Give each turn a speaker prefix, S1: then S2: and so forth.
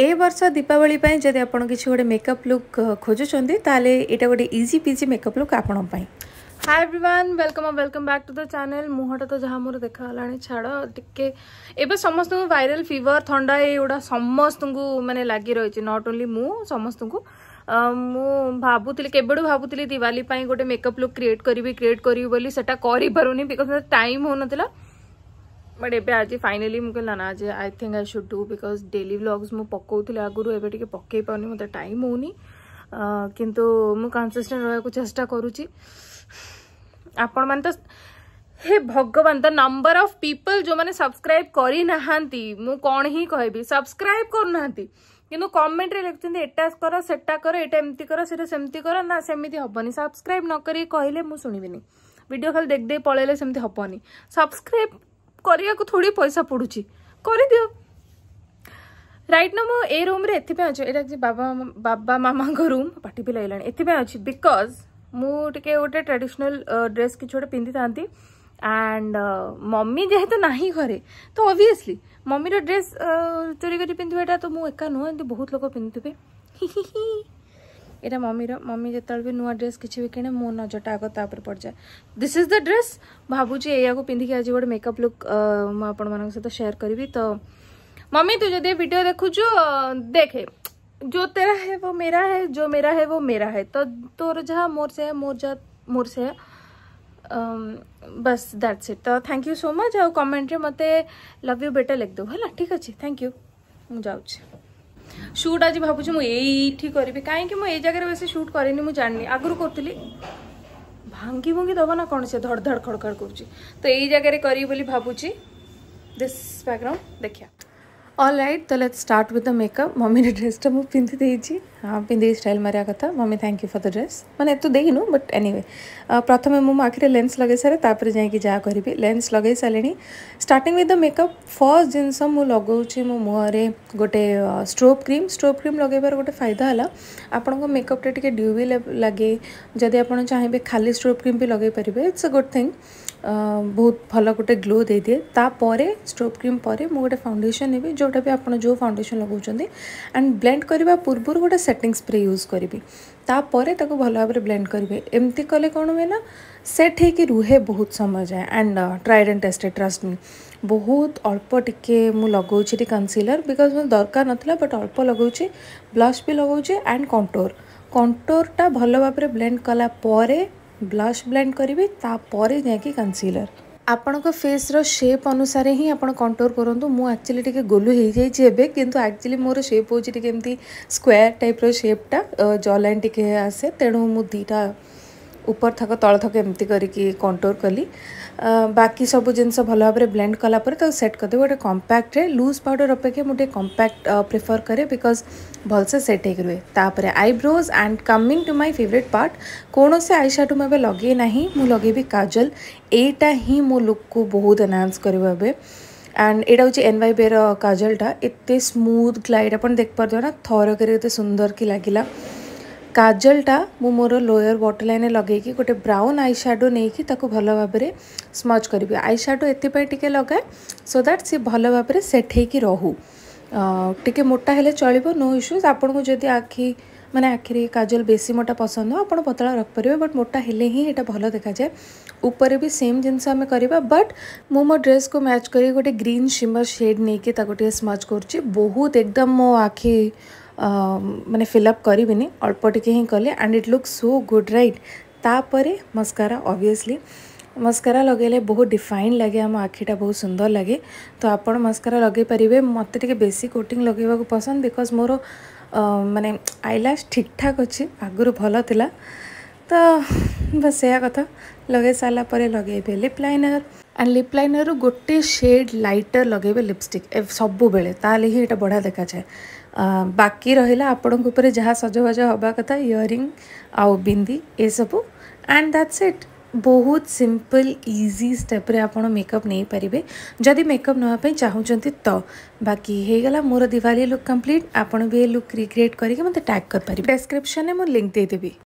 S1: ए वर्ष दीपावली जदि आप गोटे मेकअप लुक खोजुं ताल यहाँ गोटे इजी पिजी मेकअप लुक आपण hi everyone welcome welcome back to the channel मुहटा तो जहाँ मोर देखाला छाड़ टे एवं समस्त भाइराल फिवर थंडा ये युवा समस्त मानने लग रही नट ओनली मु समस्त को ମୁଁ ଭାବୁଥିଲି କେବେଠୁ ଭାବୁଥିଲି ଦିୱାଲି ପାଇଁ क्रिएट करी ଲୁକ୍ କ୍ରିଏଟ୍ କରିବି କ୍ରିଏଟ୍ କରିବି ବୋଲି ସେଟା બડે પ્યાજી ફાઇનલી મુ કે લનાજે I think I should to because daily vlogs મુ પકઉત લાગુર એબટી કે પકઈ પવની મુ તા ટાઈમ હોની અ કીંતુ મુ કન્સિસ્ટન્ટ રહેકો ચેષ્ટા કરુચી આપણ માન તો હે ભગવાન તો નંબર ઓફ પીપલ જો મને સબસ્ક્રાઇબ કરી ન હાંતી મુ કોણ હી કહેબી સબસ્ક્રાઇબ કરનાંતી કીનો કમેન્ટ રે લખતં અટેચ કરો સેટા કરો એટેમતી કરો સેર સેમતી કરો ના સેમતી હોબની સબસ્ક્રાઇબ ન કરે કહીલે મુ સુણિબી ન વિડિયો ખાલી દેખ દે પળેલે સેમતી હોપની સબસ્ક્રાઇબ କରିବାକୁ ଥୋଡ଼ି ପଇସା ପଡ଼ୁଛି କରିଦିଅ ରାଇଟ୍ ନା ମୁଁ ଏ ରୁମ୍ରେ ଏଥିପାଇଁ ଅଛି ଏଇଟା ହେଉଛି ବାବା ବାବା ମାମାଙ୍କ ରୁମ୍ ପାଟି ବି ଲାଗିଲାଣି ଏଥିପାଇଁ ଅଛି ବିକଜ୍ ମୁଁ ଟିକେ ଗୋଟେ ଟ୍ରାଡ଼ିସନାଲ୍ ଡ୍ରେସ୍ କିଛି ଗୋଟେ ପିନ୍ଧିଥାନ୍ତି ଆଣ୍ଡ ମମି ଯେହେତୁ ନାହିଁ ଘରେ ତ ଅବଭିୟସଲି ମମିର ଡ୍ରେସ୍ ଚୋରି କରି ପିନ୍ଧିବାଟା ତ ମୁଁ ଏକା ନୁହଁ ଏମିତି ବହୁତ ଲୋକ ପିନ୍ଧୁଥିବେ ହି ହି ହି यहाँ मम्मी मम्मी जो भी नुआ ड्रेस किसी भी किणे मो नजरटा आगे पड़ जाए दिस इज द ड्रेस भावुँ या पिंधिकी आज गोटे मेकअप लुक मुझे सहित सेयार करी तो मम्मी तू जदि भिड देखुच देखे जो तेरा है वो मेरा है जो मेरा है वो मेरा है तो तोर जहाँ मोर से है मोर जहा मोर से है Um, बस दैट्स इट तो थैंक यू सो मच आ कमेंट रे मते लव यू बेटर लिख दो है ठीक अच्छे थैंक यू मुझे ସୁଟ୍ ଆଜି ଭାବୁଛି ମୁଁ ଏଇଠି କରିବି କାହିଁକି ମୁଁ ଏଇ ଜାଗାରେ ବେଶୀ ସୁଟ୍ କରେନି ମୁଁ ଜାଣିନି ଆଗରୁ କରୁଥିଲି ଭାଙ୍ଗି ଭୁଙ୍ଗି ଦେବ ନା କ'ଣ ସେ ଧଡ଼ଧଡ଼ ଖଡ଼ଖଡ଼ କରୁଛି ତ ଏଇ ଜାଗାରେ କରିବି ବୋଲି ଭାବୁଛି ଦିସ୍ ବ୍ୟାକ୍ଗ୍ରାଉଣ୍ଡ ଦେଖିବା ଅଲ୍ ରାଇଟ୍ ତ let start with the makeup ମମିର ଡ୍ରେସ୍ଟା ମୁଁ ପିନ୍ଧି ଦେଇଛି ପିନ୍ଧିକି ଷ୍ଟାଇଲ୍ ମାରିବା କଥା mummy thank you for the dress ମାନେ ତୁ ଦେଇନୁ ବଟ୍ ଏନିୱେ ପ୍ରଥମେ ମୁଁ ମୋ ଆଖିରେ ଲେନ୍ସ ଲଗେଇ ସାରେ ତାପରେ ଯାଇକି ଯାହା କରିବି ଲେନ୍ସ ଲଗେଇ ସାରିଲିଣି starting with the makeup first ଜିନିଷ ମୁଁ ଲଗାଉଛି ମୋ ମୁହଁରେ ଗୋଟେ ଷ୍ଟ୍ରୋପ୍ କ୍ରିମ୍ ଷ୍ଟ୍ରୋପ୍ କ୍ରିମ୍ ଲଗେଇବାର ଗୋଟେ ଫାଇଦା ହେଲା ଆପଣଙ୍କ ମେକଅପ୍ରେ ଟିକେ ଡ୍ୟୁ ବି ଲାଗେ ଯଦି ଆପଣ ଚାହିଁବେ ଖାଲି ଷ୍ଟ୍ରୋପ୍ କ୍ରିମ୍ ବି ଲଗେଇ ପାରିବେ ଇଟ୍ସ ଗୁଡ୍ ଥିଙ୍ଗ ବହୁତ ଭଲ ଗୋଟେ ଗ୍ଲୋ ଦେଇଦିଏ ତାପରେ ଷ୍ଟ୍ରୋପ୍ କ୍ରିମ୍ ପରେ ମୁଁ ଗୋଟେ ଫାଉଣ୍ଡେସନ୍ ନେବି ଯେଉଁଟା ବି ଆପଣ ଯେଉଁ ଫାଉଣ୍ଡେସନ୍ ଲଗାଉଛନ୍ତି ଆଣ୍ଡ ବ୍ଲେଣ୍ଡ କରିବା ପୂର୍ବରୁ ଗୋଟେ ସେଟିଂ ସ୍ପ୍ରେ ୟୁଜ୍ କରିବି ତାପରେ ତାକୁ ଭଲ ଭାବରେ ବ୍ଲେଣ୍ଡ କରିବେ ଏମିତି କଲେ କ'ଣ ହୁଏ ନା ସେଟ୍ ହେଇକି ରୁହେ ବହୁତ ସମୟ ଯାଏ and tried and tested trust me ବହୁତ ଅଳ୍ପ ଟିକେ ମୁଁ ଲଗାଉଛି ଏଠି କନସିଲର୍ ବିକଜ୍ ମୋର ଦରକାର ନଥିଲା ବଟ୍ ଅଳ୍ପ ଲଗାଉଛି ବ୍ଲଶ୍ ବି ଲଗାଉଛି ଆଣ୍ଡ କଣ୍ଟୋର କଣ୍ଟୋରଟା ଭଲ ଭାବରେ ବ୍ଲେଣ୍ଡ କଲା ପରେ ବ୍ଲଶ୍ ବ୍ଲେଣ୍ଡ କରିବି ତାପରେ ଯାଇକି କନସିଲର୍ ଆପଣଙ୍କ ଫେସ୍ର ସେପ୍ ଅନୁସାରେ ହିଁ ଆପଣ କଣ୍ଟ୍ରୋଲ କରନ୍ତୁ ମୁଁ ଆକ୍ଚୁଆଲି ଟିକେ ଗୋଲୁ ହେଇଯାଇଛି ଏବେ କିନ୍ତୁ ଆକ୍ଚୁଆଲି ମୋର ସେପ୍ ହେଉଛି ଟିକେ ଏମିତି ସ୍କୋୟାର ଟାଇପ୍ର ସେପ୍ଟା ଜ ଲାଇନ୍ ଟିକେ ଆସେ ତେଣୁ ମୁଁ ଦୁଇଟା উপর ଥାକ ତଳ ଥାକ ଏମିତି କରିକି କଣ୍ଟୋର କଲି ବାକି ସବୁ ଜିନିଷ ଭଲ ଭାବରେ ବ୍ଲେଣ୍ଡ କଲା ପରେ ତାକୁ ସେଟ୍ କରିଦେବି ଗୋଟେ କମ୍ପାକ୍ଟରେ ଲୁଜ୍ ପାଉଡ଼ର ଅପେକ୍ଷା ମୁଁ ଟିକେ କମ୍ପାକ୍ଟ ପ୍ରିଫର କରେ ବିକଜ୍ ଭଲସେ ସେଟ୍ ହେଇକି ରୁହେ ତାପରେ eyebrows and coming to my favourite part କୌଣସି ଆଇସାଠୁ ମୁଁ ଏବେ ଲଗେଇ ନାହିଁ ମୁଁ ଲଗେଇବି କାଜଲ ଏଇଟା ହିଁ ମୋ ଲୁକ୍କୁ ବହୁତ ଏନହାନ୍ସ କରିବ ଏବେ ଆଣ୍ଡ ଏଇଟା ହେଉଛି ଏନ୍ ୱାଇ ବେର କାଜଲଟା ଏତେ ସ୍ମୁଥ୍ ଗ୍ଲାଇଡ଼ ଆପଣ ଦେଖିପାରୁଥିବେ ନା ଥରକରେ ଏତେ ସୁନ୍ଦର କି ଲାଗିଲା କାଜଲଟା ମୁଁ ମୋର ଲୋୟର ବଟର ଲାଇନ୍ରେ ଲଗାଇକି ଗୋଟେ ବ୍ରାଉନ୍ ଆଇ ସ୍ୟାଡ଼ୋ ନେଇକି ତାକୁ ଭଲ ଭାବରେ ସ୍ମଚ୍ କରିବି ଆଇ ସ୍ୟାଡ଼ୋ ଏଥିପାଇଁ ଟିକେ ଲଗାଏ ସୋ ଦ୍ୟାଟ୍ ସିଏ ଭଲ ଭାବରେ ସେଟ୍ ହେଇକି ରହୁ ଟିକେ ମୋଟା ହେଲେ ଚଳିବ ନୋ ଇସ୍ୟୁଜ୍ ଆପଣଙ୍କୁ ଯଦି ଆଖି ମାନେ ଆଖିରେ କାଜଲ ବେଶୀ ମୋଟା ପସନ୍ଦ ନୁହଁ ଆପଣ ପତଳା ରଖିପାରିବେ ବଟ୍ ମୋଟା ହେଲେ ହିଁ ଏଇଟା ଭଲ ଦେଖାଯାଏ ଉପରେ ବି ସେମ୍ ଜିନିଷ ଆମେ କରିବା ବଟ୍ ମୁଁ ମୋ ଡ୍ରେସ୍କୁ ମ୍ୟାଚ୍ କରି ଗୋଟେ ଗ୍ରୀନ୍ ସିମର୍ ସେଡ଼୍ ନେଇକି ତାକୁ ଟିକେ ସ୍ମଚ୍ କରୁଛି ବହୁତ ଏକଦମ୍ ମୋ ଆଖି ମାନେ ଫିଲ୍ଅପ୍ କରିବିନି ଅଳ୍ପ ଟିକେ ହିଁ କଲେ and it look so good right ତାପରେ ମସ୍କାରା ଅବଭିୟସ୍ଲି ମସ୍କାରା ଲଗାଇଲେ ବହୁତ ଡିଫାଇନ୍ ଲାଗେ ଆମ ଆଖିଟା ବହୁତ ସୁନ୍ଦର ଲାଗେ ତ ଆପଣ ମସ୍କାରା ଲଗାଇ ପାରିବେ ମୋତେ ଟିକେ ବେଶୀ କୋଟିଂ ଲଗାଇବାକୁ ପସନ୍ଦ ବିକଜ୍ ମୋର ମାନେ ଆଇଲାସ୍ ଠିକ୍ଠାକ୍ ଅଛି ଆଗରୁ ଭଲ ଥିଲା ତ ବାସ୍ ସେୟା କଥା ଲଗାଇ ସାରିଲା ପରେ ଲଗାଇବେ ଲିପ୍ ଲାଇନର୍ ଆଣ୍ଡ ଲିପ୍ ଲାଇନର୍ରୁ ଗୋଟେ ସେଡ଼୍ ଲାଇଟର୍ ଲଗାଇବେ ଲିପଷ୍ଟିକ୍ ସବୁବେଳେ ତାହେଲେ ହିଁ ଏଇଟା ବଢ଼ିଆ ଦେଖାଯାଏ ବାକି ରହିଲା ଆପଣଙ୍କ ଉପରେ ଯାହା ସଜବାଜ ହେବା କଥା ଇୟରିଂ ଆଉ ବିନ୍ଦି ଏସବୁ ଆଣ୍ଡ ଦ୍ୟାଟ୍ସ ଇଟ୍ ବହୁତ ସିମ୍ପଲ୍ ଇଜି ଷ୍ଟେପ୍ରେ ଆପଣ ମେକଅପ୍ ନେଇପାରିବେ ଯଦି ମେକଅପ୍ ନେବା ପାଇଁ ଚାହୁଁଛନ୍ତି ତ ବାକି ହେଇଗଲା ମୋର ଦିୱାଲି ଲୁକ୍ କମ୍ପ୍ଲିଟ୍ ଆପଣ ବି ଏ ଲୁକ୍ ରିକ୍ରିଏଟ୍ କରିକି ମୋତେ ଟ୍ୟାଗ୍ କରିପାରିବେ ଡେସ୍କ୍ରିପ୍ସନ୍ରେ ମୁଁ ଲିଙ୍କ୍ ଦେଇଦେବି